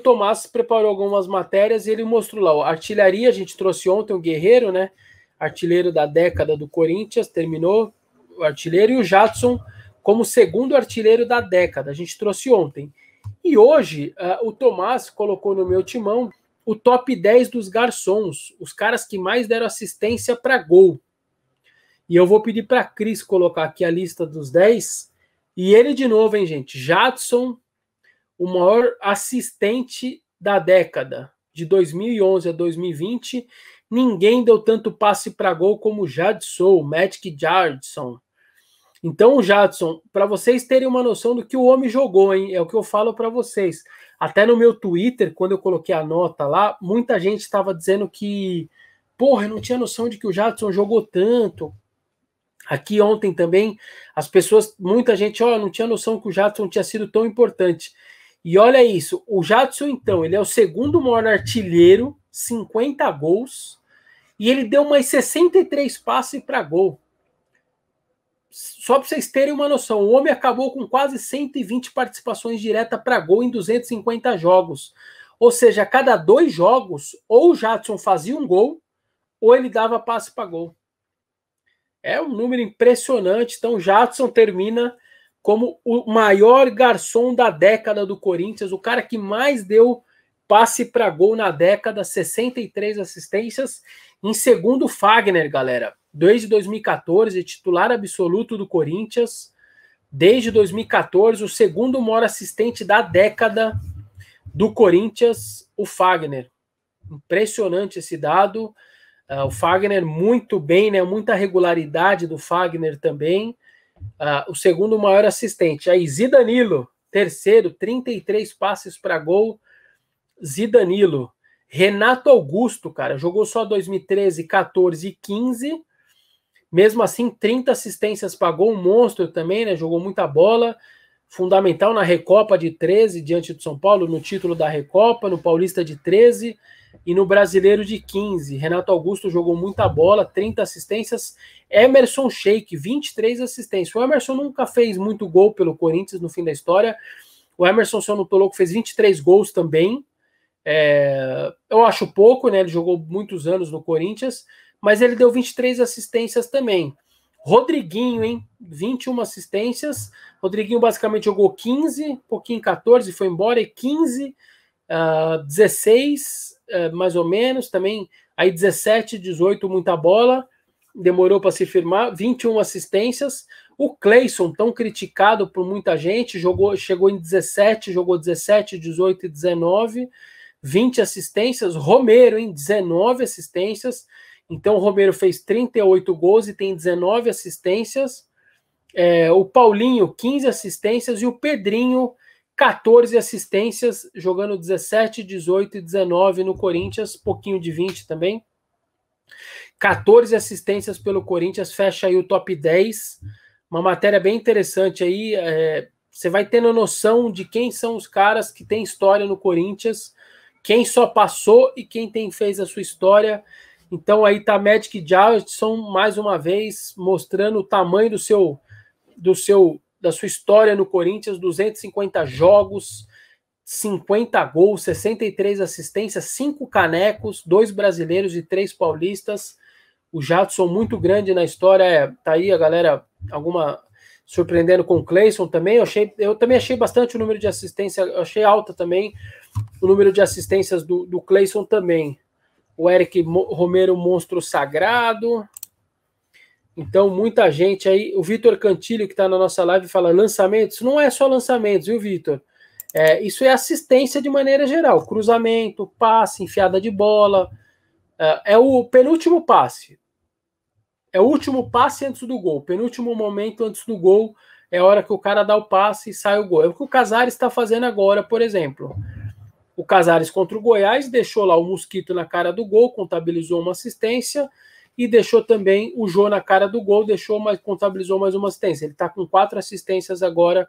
Tomás preparou algumas matérias e ele mostrou lá, ó, artilharia, a gente trouxe ontem o Guerreiro, né? Artilheiro da década do Corinthians, terminou o artilheiro, e o Jadson como segundo artilheiro da década, a gente trouxe ontem. E hoje, uh, o Tomás colocou no meu timão o top 10 dos garçons, os caras que mais deram assistência para gol. E eu vou pedir para Cris colocar aqui a lista dos 10. E ele de novo, hein, gente? Jadson, o maior assistente da década, de 2011 a 2020. Ninguém deu tanto passe para gol como o Jadson, Magic Jardson. Então, Jadson, para vocês terem uma noção do que o homem jogou, hein? É o que eu falo para vocês. Até no meu Twitter, quando eu coloquei a nota lá, muita gente estava dizendo que, porra, eu não tinha noção de que o Jadson jogou tanto. Aqui ontem também, as pessoas, muita gente, ó, oh, não tinha noção que o Jadson tinha sido tão importante. E olha isso, o Jadson então, ele é o segundo maior artilheiro, 50 gols, e ele deu mais 63 passes para gol. Só para vocês terem uma noção, o homem acabou com quase 120 participações diretas para gol em 250 jogos. Ou seja, a cada dois jogos, ou o Jadson fazia um gol, ou ele dava passe para gol. É um número impressionante. Então, o Jadson termina como o maior garçom da década do Corinthians, o cara que mais deu passe para gol na década, 63 assistências. Em segundo, Fagner, galera, desde 2014, titular absoluto do Corinthians. Desde 2014, o segundo maior assistente da década do Corinthians, o Fagner. Impressionante esse dado. Uh, o Fagner muito bem, né? Muita regularidade do Fagner também. Ah, o segundo maior assistente aí, Zidanilo. Terceiro, 33 passes para gol, Zidanilo. Renato Augusto, cara, jogou só 2013, 14 e 15. Mesmo assim, 30 assistências para gol, um monstro também, né? Jogou muita bola, fundamental na Recopa de 13 diante do São Paulo, no título da Recopa, no Paulista de 13 e no brasileiro de 15, Renato Augusto jogou muita bola, 30 assistências. Emerson Sheik, 23 assistências. O Emerson nunca fez muito gol pelo Corinthians no fim da história. O Emerson, se eu não tô louco, fez 23 gols também. É, eu acho pouco, né? Ele jogou muitos anos no Corinthians, mas ele deu 23 assistências também. Rodriguinho, hein? 21 assistências. Rodriguinho basicamente jogou 15, pouquinho 14, foi embora, e 15 Uh, 16, uh, mais ou menos, também aí 17, 18, muita bola, demorou para se firmar, 21 assistências. O Cleison, tão criticado por muita gente, jogou, chegou em 17, jogou 17, 18 e 19, 20 assistências. Romero, em 19 assistências. Então, o Romero fez 38 gols e tem 19 assistências. É, o Paulinho, 15 assistências. E o Pedrinho, 14 assistências, jogando 17, 18 e 19 no Corinthians, pouquinho de 20 também. 14 assistências pelo Corinthians, fecha aí o top 10. Uma matéria bem interessante aí. É, você vai tendo noção de quem são os caras que têm história no Corinthians, quem só passou e quem tem fez a sua história. Então aí tá Magic Johnson mais uma vez mostrando o tamanho do seu do seu da sua história no Corinthians, 250 jogos, 50 gols, 63 assistências, 5 canecos, dois brasileiros e três paulistas. O Jadson muito grande na história, é, tá aí a galera alguma surpreendendo com o Clayson também. Eu, achei, eu também achei bastante o número de assistência, eu achei alta também o número de assistências do, do Clayson também. O Eric Romero, monstro sagrado. Então, muita gente aí. O Vitor Cantilho, que está na nossa live, fala: lançamentos. Não é só lançamentos, viu, Vitor? É, isso é assistência de maneira geral: cruzamento, passe, enfiada de bola. É, é o penúltimo passe. É o último passe antes do gol, penúltimo momento antes do gol. É a hora que o cara dá o passe e sai o gol. É o que o Casares está fazendo agora, por exemplo. O Casares contra o Goiás deixou lá o Mosquito na cara do gol, contabilizou uma assistência e deixou também o Jô na cara do gol, deixou, mas contabilizou mais uma assistência. Ele está com quatro assistências agora,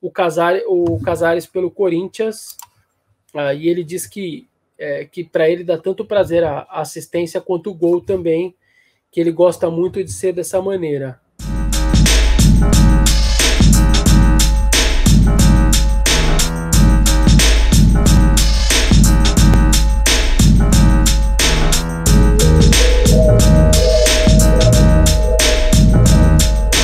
o, Casares, o Casares pelo Corinthians. Ah, e ele diz que, é, que para ele dá tanto prazer a, a assistência quanto o gol também, que ele gosta muito de ser dessa maneira.